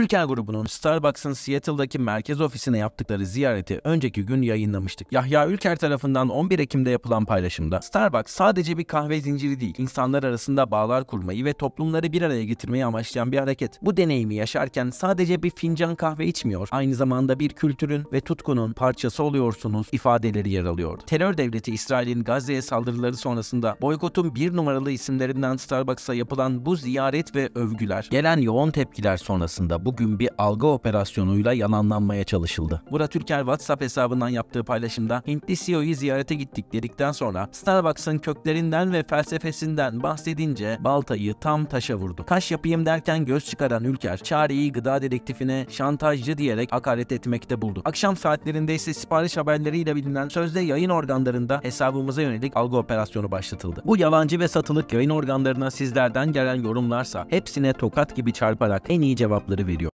Ülker grubunun Starbucks'ın Seattle'daki merkez ofisine yaptıkları ziyareti önceki gün yayınlamıştık. Yahya Ülker tarafından 11 Ekim'de yapılan paylaşımda Starbucks sadece bir kahve zinciri değil, insanlar arasında bağlar kurmayı ve toplumları bir araya getirmeyi amaçlayan bir hareket. Bu deneyimi yaşarken sadece bir fincan kahve içmiyor, aynı zamanda bir kültürün ve tutkunun parçası oluyorsunuz ifadeleri yer alıyordu. Terör devleti İsrail'in Gazze'ye saldırıları sonrasında boykotun bir numaralı isimlerinden Starbucks'a yapılan bu ziyaret ve övgüler, gelen yoğun tepkiler sonrasında bugün bir algı operasyonuyla yalanlanmaya çalışıldı. Murat Ülker WhatsApp hesabından yaptığı paylaşımda Hintli CEO'yu ziyarete gittik dedikten sonra Starbucks'ın köklerinden ve felsefesinden bahsedince baltayı tam taşa vurdu. Taş yapayım derken göz çıkaran Ülker çareyi gıda dedektifine şantajcı diyerek hakaret etmekte buldu. Akşam saatlerinde ise sipariş haberleriyle bilinen sözde yayın organlarında hesabımıza yönelik algı operasyonu başlatıldı. Bu yalancı ve satılık yayın organlarına sizlerden gelen yorumlarsa hepsine tokat gibi çarparak en iyi cevapları veriyor.